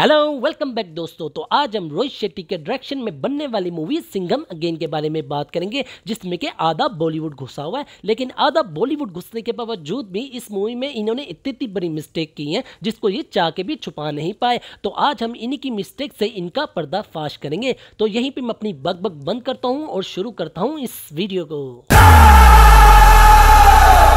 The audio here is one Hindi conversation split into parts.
हेलो वेलकम बैक दोस्तों तो आज हम रोहित शेट्टी के डायरेक्शन में बनने वाली मूवी सिंघम अगेन के बारे में बात करेंगे जिसमें कि आधा बॉलीवुड घुसा हुआ है लेकिन आधा बॉलीवुड घुसने के बावजूद भी इस मूवी में इन्होंने इतनी बड़ी मिस्टेक की है जिसको ये चाह के भी छुपा नहीं पाए तो आज हम इन्हीं की मिस्टेक से इनका पर्दाफाश करेंगे तो यहीं पर मैं अपनी बग बग बंद करता हूँ और शुरू करता हूँ इस वीडियो को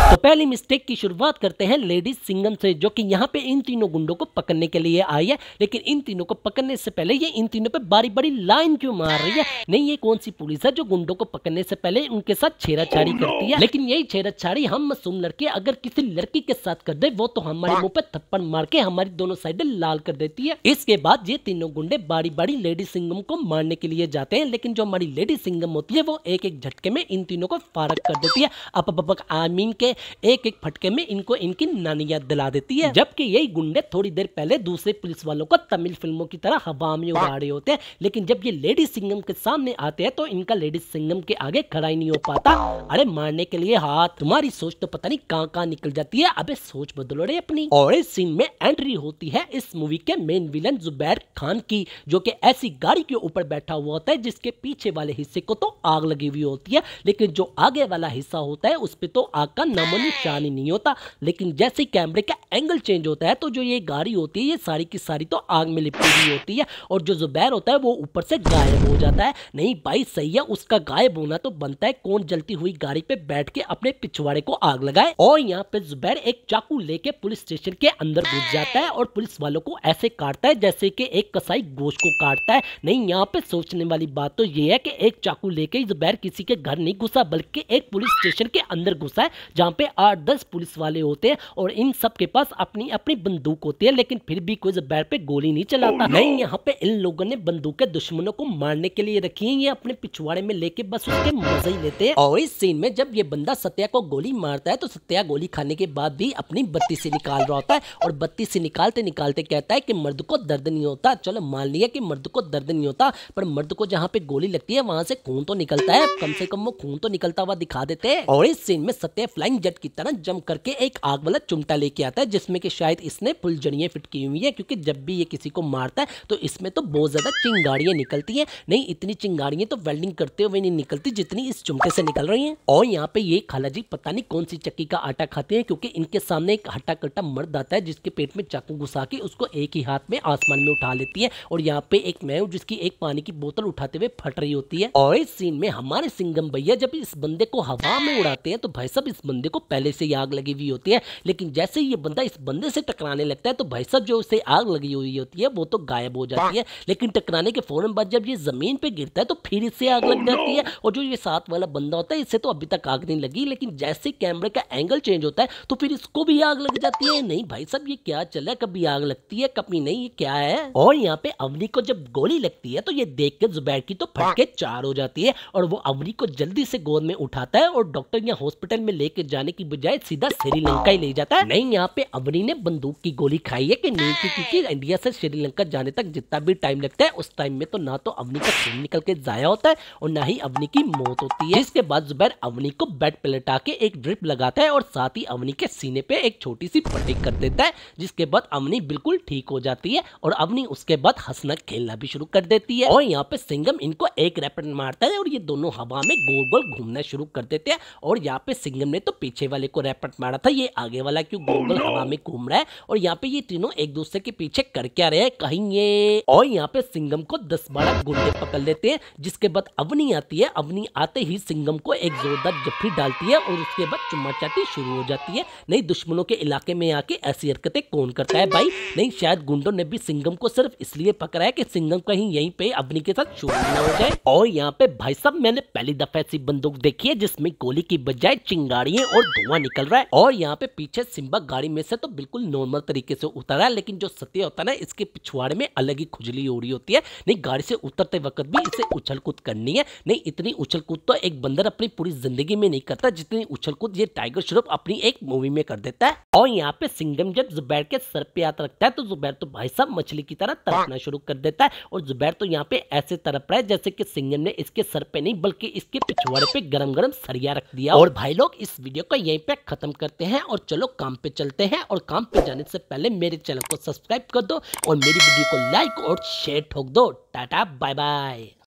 तो पहली मिस्टेक की शुरुआत करते हैं लेडीज सिंगम से जो कि यहाँ पे इन तीनों गुंडों को पकड़ने के लिए आई है लेकिन इन तीनों को पकड़ने से पहले ये इन तीनों पे बारी बारी लाइन क्यों मार रही है नहीं ये कौन सी पुलिस है जो गुंडों को पकड़ने से पहले उनके साथ छेड़ाछाड़ी छाड़ी oh करती है लेकिन यही छेड़ाछाड़ी हम मासूम लड़के अगर किसी लड़की के साथ कर दे वो तो हमारे मुँह पे थप्पड़ मार के हमारी दोनों साइड लाल कर देती है इसके बाद ये तीनों गुंडे बारी बारी लेडी सिंगम को मारने के लिए जाते हैं लेकिन जो हमारी लेडी सिंगम होती है वो एक एक झटके में इन तीनों को फारक कर देती है अपीन के एक एक फटके में इनको इनकी नानिया दिला देती है जबकि यही गुंडे थोड़ी देर पहले दूसरे पुलिस वालों को तमिल फिल्मों की तरह हवा में उड़ा रहे होते हैं लेकिन जब ये लेडी सिंगम के सामने आते हैं तो इनका लेडी सिंगम के आगे खड़ा ही नहीं हो पाता अरे मारने के लिए हाथ तुम्हारी सोच तो पता नहीं कहाँ कहाँ निकल जाती है अबे सोच बदलो रे अपनी और इस सीन में एंट्री होती है इस मूवी के मेन विलन जुबैर खान की जो कि ऐसी गाड़ी के ऊपर बैठा हुआ होता है जिसके पीछे वाले हिस्से को तो आग लगी हुई होती है लेकिन जो आगे वाला हिस्सा होता है उस पर तो आग का नमन शानी नहीं होता लेकिन जैसे ही कैमरे का एंगल चेंज होता है तो जो ये गाड़ी होती है ये सारी की सारी तो आग में लिपटी हुई होती है और जो जुबैर होता है वो ऊपर से गायब हो जाता है नहीं भाई सही है उसका गायब होना तो बनता है कौन जलती हुई गाड़ी पे बैठ के अपने पिछवाड़े को आग लगाए और यहाँ पे जुबैर एक चाकू लेके पुलिस स्टेशन के अंदर घुस जाता है और पुलिस वालों को ऐसे काटता है जैसे कि एक कसाई गोश को काटता है नहीं यहाँ पे सोचने वाली बात तो ये है कि एक चाकू लेके जुबैर किसी के घर नहीं घुसा बल्कि एक पुलिस स्टेशन के अंदर घुसा है जहाँ पे आठ दस पुलिस वाले होते हैं और इन सब के पास अपनी अपनी बंदूक होती है लेकिन फिर भी कोई जबैर पे गोली नहीं चलाता oh, no. नहीं यहाँ पे इन लोगों ने के दुश्मनों को मारने के लिए रखी है ये अपने पिछवाड़े में लेके बस उसके मजे ही लेते हैं और इस सीन में जब ये बंदा सत्या को गोली मारता है तो सत्या गोली खाने के बाद भी अपनी बत्ती से निकाल रहा होता है और बत्ती से निकालते निकालते कहता है की मर्द को दर्द नहीं होता चलो मान लिया की मर्द को दर्द नहीं होता पर मर्द को जहाँ पे गोली लगती है वहाँ से खून तो निकलता है कम से कम वो खून तो निकलता हुआ दिखा देते हैं और इस सीन में सत्या फ्लाइंग जेट की तरह जम करके एक आग वाला चुमटा लेके आता है जिसमें कि शायद इसने फुलझड़ियाँ फिट की हुई हैं क्योंकि जब भी ये किसी को मारता है तो इसमें तो बहुत ज़्यादा चिंगाड़ियाँ निकलती हैं नहीं इतनी चिंगाड़ियाँ तो वेल्डिंग करते हुए नहीं निकलती जितनी इस चुमटे से निकल रही हैं और यहाँ पर ये खाला जी पता नहीं कौन सी चक्की का आटा खाते हैं क्योंकि इनके सामने एक हट्टा कट्टा मर्द आता है जिसके पेट में चाकू घुसा के उसको एक ही हाथ में आसमान में उठा लेती है और यहाँ पे एक मैं जिसकी एक पानी की बोतल उठाते हुए फट रही होती है और इस सीन में हमारे सिंगम भैया जब इस बंदे को हवा में उड़ाते हैं तो भाई साहब इस बंदे को पहले से ही आग लगी हुई होती है लेकिन जैसे ही ये बंदा इस बंदे से टकराने लगता है तो भाई साहब जो उसे आग लगी हुई होती है वो तो गायब हो जाती है लेकिन टकराने के फौरन बाद जब ये जमीन पे गिरता है तो फिर इससे आग लग oh, जाती है और जो ये साथ वाला बंदा होता है इससे तो अभी तक आग नहीं लगी लेकिन जैसे कैमरे का एंगल चेंज होता है तो फिर इसको भी आग लग जाती है नहीं भाई साहब ये क्या चल रहा है कभी आग लगती है कभी नहीं ये क्या है और यहाँ पे अवनी को जब गोली लगती है तो ये देख के जुबैर की तो फटके हाँ। चार हो जाती है और वो अवनी को जल्दी से गोद में उठाता है और डॉक्टर यहाँ हॉस्पिटल में लेके जा जाने की बजाय सीधा श्रीलंका ही ले जाता है नहीं यहाँ पे अवनी ने बंदूक की गोली खाई है कि नहीं की हाँ। क्योंकि इंडिया से श्रीलंका जाने तक जितना भी टाइम लगता है उस टाइम में तो ना तो अवनी का खून निकल के जाया होता है और ना ही अवनी की मौत होती है इसके बाद जुबैर अवनी को बेड पे लटा के एक ड्रिप लगाता है और साथ ही अवनी के सीने पे एक छोटी सी पट्टी कर देता है जिसके बाद अवनी बिल्कुल ठीक हो जाती है और अवनी उसके बाद हंसना खेलना भी शुरू कर देती है और यहाँ पे सिंगम इनको एक रैपिड मारता है और ये दोनों हवा में गोल गोल घूमना शुरू कर देते हैं और यहाँ पे सिंगम ने तो पीछे पीछे वाले को रैपट मारा था ये आगे वाला क्यों गोगल oh, no. हवा में घूम रहा है और यहाँ पे ये तीनों एक दूसरे के पीछे कर क्या रहे हैं कहीं ये और यहाँ पे सिंगम को दस बारह गुंडे पकड़ लेते हैं जिसके बाद अवनी आती है अवनी आते ही सिंगम को एक जोरदार जफ्फी डालती है और उसके बाद चुम्मा चाटी शुरू हो जाती है नहीं दुश्मनों के इलाके में आके ऐसी हरकते कौन करता है भाई नहीं शायद गुंडो ने भी सिंगम को सिर्फ इसलिए पकड़ा है की सिंगम कहीं यहीं पे अवनी के साथ शुरू न हो जाए और यहाँ पे भाई साहब मैंने पहली दफा ऐसी बंदूक देखी है जिसमें गोली की बजाय चिंगारियां और और धुआं निकल रहा है और यहाँ पे पीछे सिम्बा गाड़ी में से तो बिल्कुल नॉर्मल तरीके से उतर रहा है लेकिन जो सत्य होता है ना इसके पिछवाड़े में अलग ही खुजली हो रही होती है नहीं गाड़ी से उतरते वक्त भी इसे उछल कूद करनी है नहीं इतनी उछल कूद तो एक बंदर अपनी पूरी जिंदगी में नहीं करता जितनी उछल कूद ये टाइगर श्रोफ अपनी एक मूवी में कर देता है और यहाँ पे सिंगम जब जुबैर के सर पे हाथ रखता है तो जुबैर तो भाई साहब मछली की तरह तरपना शुरू कर देता है और जुबैर तो यहाँ पे ऐसे तरप रहा है जैसे की सिंगम ने इसके सर पे नहीं बल्कि इसके पिछवाड़े पे गरम गरम सरिया रख दिया और भाई लोग इस वीडियो को को यहीं पे ख़त्म करते हैं और चलो काम पे चलते हैं और काम पे जाने से पहले मेरे चैनल को सब्सक्राइब कर दो और मेरी वीडियो को लाइक और शेयर ठोक दो टाटा बाय बाय